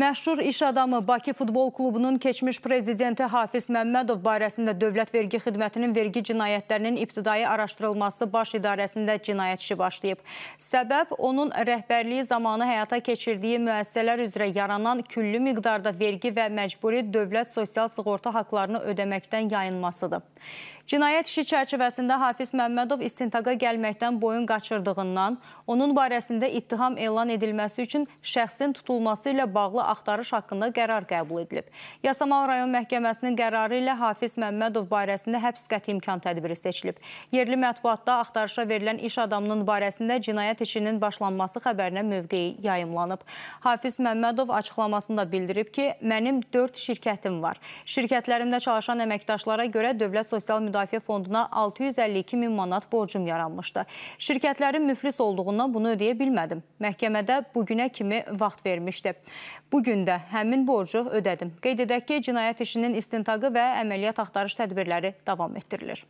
Məşhur iş adamı Bakı Futbol Klubunun keçmiş prezidenti Hafiz Məmmədov barəsində Dövlət Vergi Xidmətinin vergi cinayətlərinin ibtidai araşdırılması baş idarəsində cinayət işi başlayıb. Səbəb onun rəhbərliyi zamanı həyata keçirdiyi müəssisələr üzrə yaranan küllü miqdarda vergi və məcburi dövlət sosial sığorta haqlarını ödəməkdən yayınmasıdır. Cinayət işi çərçivəsində Hafiz Məmmədov istintaqa gəlməkdən boyun qaçırdığından, onun barəsində ittiham elan edilməsi üçün şəxsin tutulması ilə bağlı axtarış haqqında qərar qəbul edilib. Yasamal rayon məhkəməsinin qərarı ilə Hafiz Məmmədov barəsində həbs qəti imkan tədbiri seçilib. Yerli mətbuatda axtarışa verilən iş adamının barəsində cinayət işinin başlanması xəbərinə mövqeyi yayımlanıb. Hafiz Məmmədov açıqlamasında bildirib ki, mənim 4 şirkətim var. Şirkətlərimdə çalışan əməkdaşlara görə Dövlət Sosial Müdafiə Fonduna 652 min manat borcum yaranmışdı. Şirkətlərim müflis olduğundan bunu ödəyə bilmədim. Məhkəmədə bugünə kimi vaxt vermişdi. Bu gün də həmin borcu ödədim. Qeyd edək ki, cinayət işinin istintaqı və əməliyyat axtarış tədbirləri davam etdirilir.